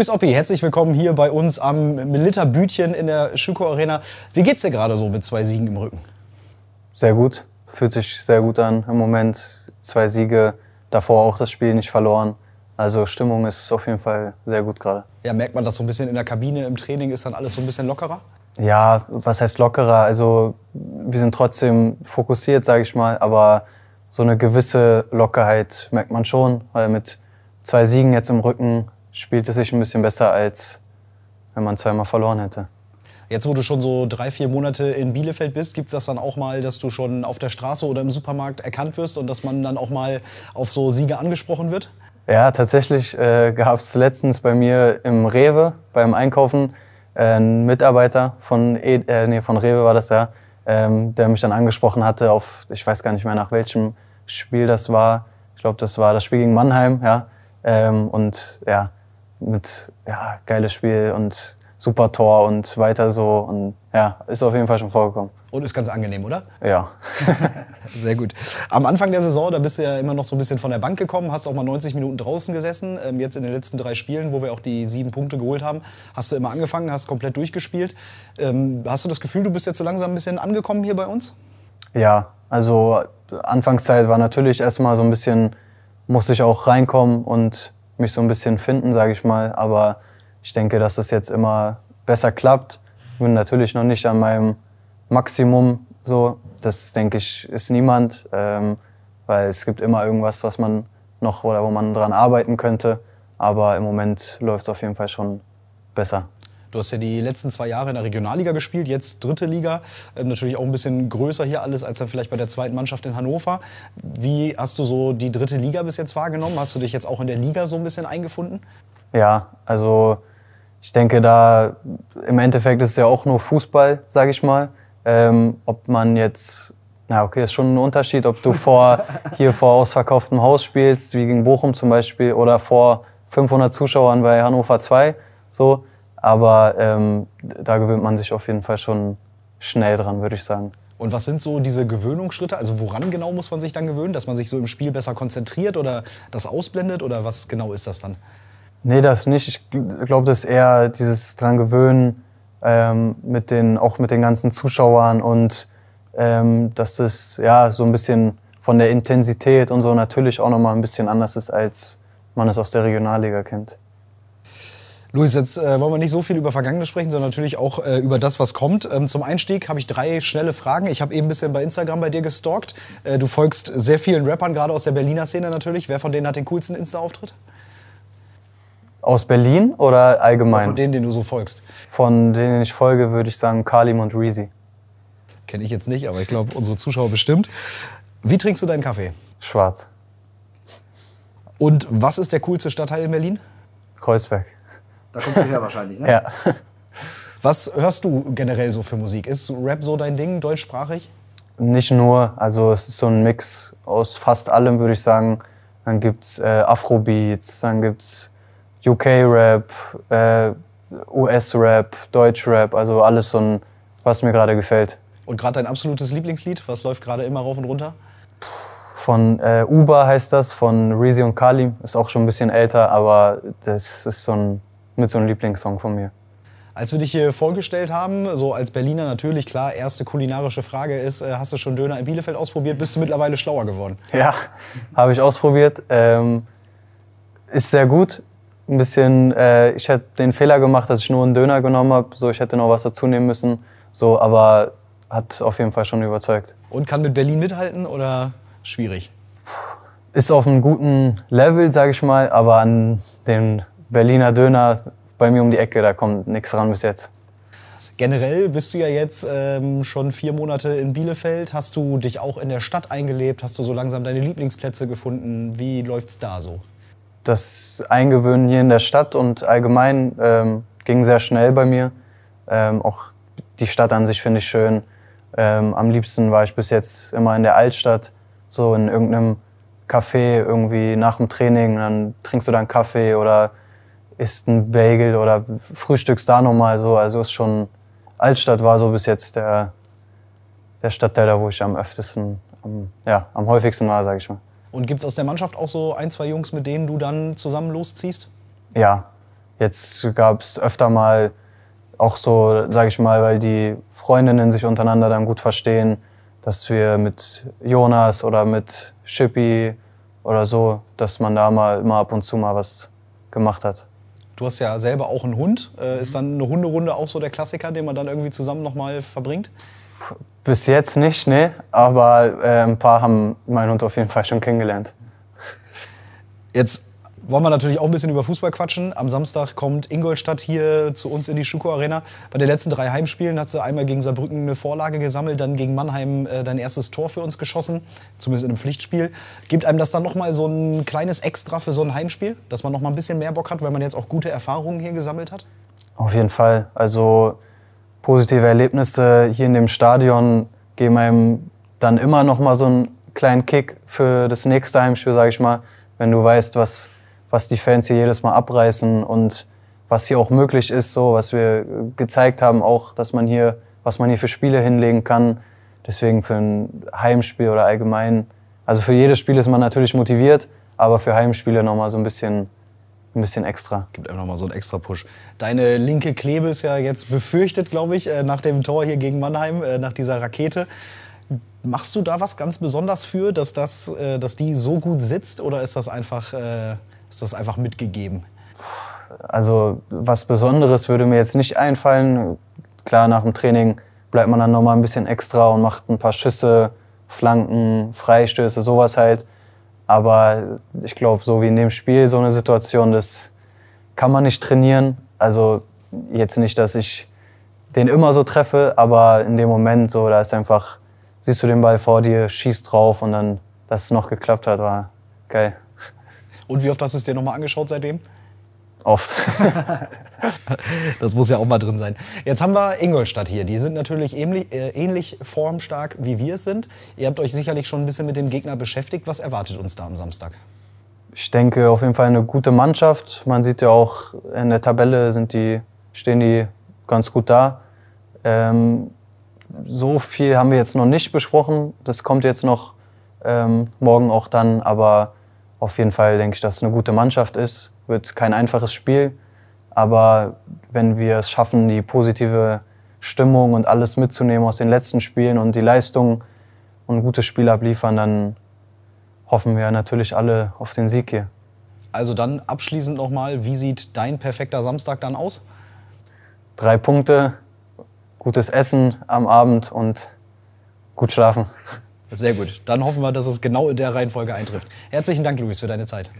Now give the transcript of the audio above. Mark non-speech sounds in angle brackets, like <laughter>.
Grüß Oppi, herzlich willkommen hier bei uns am Milita Bütchen in der Schüko Arena. Wie geht's dir gerade so mit zwei Siegen im Rücken? Sehr gut. Fühlt sich sehr gut an im Moment. Zwei Siege, davor auch das Spiel nicht verloren. Also Stimmung ist auf jeden Fall sehr gut gerade. Ja, merkt man das so ein bisschen in der Kabine, im Training ist dann alles so ein bisschen lockerer? Ja, was heißt lockerer? Also wir sind trotzdem fokussiert, sage ich mal, aber so eine gewisse Lockerheit merkt man schon, weil mit zwei Siegen jetzt im Rücken spielte sich ein bisschen besser, als wenn man zweimal verloren hätte. Jetzt, wo du schon so drei, vier Monate in Bielefeld bist, gibt es das dann auch mal, dass du schon auf der Straße oder im Supermarkt erkannt wirst und dass man dann auch mal auf so Siege angesprochen wird? Ja, tatsächlich äh, gab es letztens bei mir im Rewe beim Einkaufen äh, einen Mitarbeiter von, e äh, nee, von Rewe war das ja, ähm, der mich dann angesprochen hatte auf, ich weiß gar nicht mehr nach welchem Spiel das war. Ich glaube, das war das Spiel gegen Mannheim, ja. Ähm, und ja, mit ja, geiles Spiel und super Tor und weiter so. Und ja, ist auf jeden Fall schon vorgekommen. Und ist ganz angenehm, oder? Ja. <laughs> Sehr gut. Am Anfang der Saison, da bist du ja immer noch so ein bisschen von der Bank gekommen, hast auch mal 90 Minuten draußen gesessen. Ähm, jetzt in den letzten drei Spielen, wo wir auch die sieben Punkte geholt haben, hast du immer angefangen, hast komplett durchgespielt. Ähm, hast du das Gefühl, du bist jetzt so langsam ein bisschen angekommen hier bei uns? Ja, also Anfangszeit war natürlich erstmal so ein bisschen, musste ich auch reinkommen und mich so ein bisschen finden, sage ich mal. Aber ich denke, dass das jetzt immer besser klappt. Ich bin natürlich noch nicht an meinem Maximum so. Das denke ich ist niemand, ähm, weil es gibt immer irgendwas, was man noch oder wo man dran arbeiten könnte. Aber im Moment läuft es auf jeden Fall schon besser. Du hast ja die letzten zwei Jahre in der Regionalliga gespielt, jetzt dritte Liga. Ähm, natürlich auch ein bisschen größer hier alles als dann vielleicht bei der zweiten Mannschaft in Hannover. Wie hast du so die dritte Liga bis jetzt wahrgenommen? Hast du dich jetzt auch in der Liga so ein bisschen eingefunden? Ja, also ich denke, da im Endeffekt ist es ja auch nur Fußball, sage ich mal. Ähm, ob man jetzt, na okay, ist schon ein Unterschied, ob du vor, <laughs> hier vor ausverkauftem Haus spielst, wie gegen Bochum zum Beispiel, oder vor 500 Zuschauern bei Hannover 2. So, aber ähm, da gewöhnt man sich auf jeden Fall schon schnell dran, würde ich sagen. Und was sind so diese Gewöhnungsschritte? Also woran genau muss man sich dann gewöhnen? Dass man sich so im Spiel besser konzentriert oder das ausblendet? Oder was genau ist das dann? Nee, das nicht. Ich glaube, das ist eher dieses dran gewöhnen, ähm, mit den, auch mit den ganzen Zuschauern und ähm, dass das ja so ein bisschen von der Intensität und so natürlich auch nochmal ein bisschen anders ist, als man es aus der Regionalliga kennt. Luis, jetzt äh, wollen wir nicht so viel über Vergangenes sprechen, sondern natürlich auch äh, über das, was kommt. Ähm, zum Einstieg habe ich drei schnelle Fragen. Ich habe eben ein bisschen bei Instagram bei dir gestalkt. Äh, du folgst sehr vielen Rappern, gerade aus der Berliner Szene natürlich. Wer von denen hat den coolsten Insta-Auftritt? Aus Berlin oder allgemein? Ja, von denen, den du so folgst. Von denen ich folge, würde ich sagen Kalim und Reezy. Kenne ich jetzt nicht, aber ich glaube, unsere Zuschauer bestimmt. Wie trinkst du deinen Kaffee? Schwarz. Und was ist der coolste Stadtteil in Berlin? Kreuzberg. Da kommst du her wahrscheinlich, ne? Ja. <laughs> Was hörst du generell so für Musik? Ist Rap so dein Ding, deutschsprachig? Nicht nur, also es ist so ein Mix aus fast allem, würde ich sagen. Dann gibt es äh, Afrobeats, dann gibt es UK-Rap, äh, US-Rap, Deutsch-Rap, also alles so ein, was mir gerade gefällt. Und gerade dein absolutes Lieblingslied, was läuft gerade immer rauf und runter? Von äh, Uber heißt das, von Reezy und Kali. Ist auch schon ein bisschen älter, aber das ist so ein mit so einem Lieblingssong von mir. Als wir dich hier vorgestellt haben, so als Berliner natürlich, klar, erste kulinarische Frage ist, äh, hast du schon Döner in Bielefeld ausprobiert? Bist du mittlerweile schlauer geworden? Ja, <laughs> habe ich ausprobiert. Ähm, ist sehr gut. Ein bisschen, äh, ich hätte den Fehler gemacht, dass ich nur einen Döner genommen habe. So, ich hätte noch was dazu nehmen müssen. So, aber hat auf jeden Fall schon überzeugt. Und kann mit Berlin mithalten oder schwierig? Ist auf einem guten Level, sage ich mal, aber an den Berliner Döner bei mir um die Ecke, da kommt nichts ran bis jetzt. Generell bist du ja jetzt ähm, schon vier Monate in Bielefeld. Hast du dich auch in der Stadt eingelebt? Hast du so langsam deine Lieblingsplätze gefunden? Wie läuft's da so? Das Eingewöhnen hier in der Stadt und allgemein ähm, ging sehr schnell bei mir. Ähm, auch die Stadt an sich finde ich schön. Ähm, am liebsten war ich bis jetzt immer in der Altstadt, so in irgendeinem Café irgendwie nach dem Training. Dann trinkst du dann Kaffee oder isst ein Bagel oder frühstückst da nochmal so. Also ist schon, Altstadt war so bis jetzt der, der Stadtteil, da wo ich am öftesten, am, ja, am häufigsten war, sag ich mal. Und gibt es aus der Mannschaft auch so ein, zwei Jungs, mit denen du dann zusammen losziehst? Ja, jetzt gab es öfter mal auch so, sage ich mal, weil die Freundinnen sich untereinander dann gut verstehen, dass wir mit Jonas oder mit Shippy oder so, dass man da mal immer ab und zu mal was gemacht hat. Du hast ja selber auch einen Hund. Äh, ist mhm. dann eine Hunderunde auch so der Klassiker, den man dann irgendwie zusammen nochmal verbringt? Bis jetzt nicht, ne. Aber äh, ein paar haben meinen Hund auf jeden Fall schon kennengelernt. Jetzt wollen wir natürlich auch ein bisschen über Fußball quatschen. Am Samstag kommt Ingolstadt hier zu uns in die Schuko Arena. Bei den letzten drei Heimspielen hat sie einmal gegen Saarbrücken eine Vorlage gesammelt, dann gegen Mannheim äh, dein erstes Tor für uns geschossen, zumindest in einem Pflichtspiel. Gibt einem das dann nochmal so ein kleines Extra für so ein Heimspiel, dass man nochmal ein bisschen mehr Bock hat, weil man jetzt auch gute Erfahrungen hier gesammelt hat? Auf jeden Fall. Also positive Erlebnisse hier in dem Stadion geben einem dann immer nochmal so einen kleinen Kick für das nächste Heimspiel, sage ich mal, wenn du weißt, was was die Fans hier jedes Mal abreißen und was hier auch möglich ist, so was wir gezeigt haben, auch dass man hier, was man hier für Spiele hinlegen kann. Deswegen für ein Heimspiel oder allgemein, also für jedes Spiel ist man natürlich motiviert, aber für Heimspiele nochmal so ein bisschen ein bisschen extra. Gibt einfach nochmal so einen extra Push. Deine linke Klebe ist ja jetzt befürchtet, glaube ich, äh, nach dem Tor hier gegen Mannheim, äh, nach dieser Rakete. Machst du da was ganz besonders für, dass, das, äh, dass die so gut sitzt oder ist das einfach ist das einfach mitgegeben? Also was Besonderes würde mir jetzt nicht einfallen. Klar, nach dem Training bleibt man dann nochmal ein bisschen extra und macht ein paar Schüsse, Flanken, Freistöße, sowas halt. Aber ich glaube, so wie in dem Spiel, so eine Situation, das kann man nicht trainieren. Also jetzt nicht, dass ich den immer so treffe, aber in dem Moment so, da ist einfach, siehst du den Ball vor dir, schießt drauf und dann, dass es noch geklappt hat, war geil. Und wie oft hast du es dir nochmal angeschaut seitdem? Oft. <laughs> das muss ja auch mal drin sein. Jetzt haben wir Ingolstadt hier. Die sind natürlich ähnlich, äh, ähnlich formstark, wie wir es sind. Ihr habt euch sicherlich schon ein bisschen mit dem Gegner beschäftigt. Was erwartet uns da am Samstag? Ich denke auf jeden Fall eine gute Mannschaft. Man sieht ja auch in der Tabelle sind die, stehen die ganz gut da. Ähm, so viel haben wir jetzt noch nicht besprochen. Das kommt jetzt noch ähm, morgen auch dann. Aber auf jeden Fall denke ich, dass es eine gute Mannschaft ist. Wird kein einfaches Spiel, aber wenn wir es schaffen, die positive Stimmung und alles mitzunehmen aus den letzten Spielen und die Leistung und gutes Spiel abliefern, dann hoffen wir natürlich alle auf den Sieg hier. Also dann abschließend nochmal, wie sieht dein perfekter Samstag dann aus? Drei Punkte, gutes Essen am Abend und gut schlafen. Sehr gut. Dann hoffen wir, dass es genau in der Reihenfolge eintrifft. Herzlichen Dank, Luis, für deine Zeit.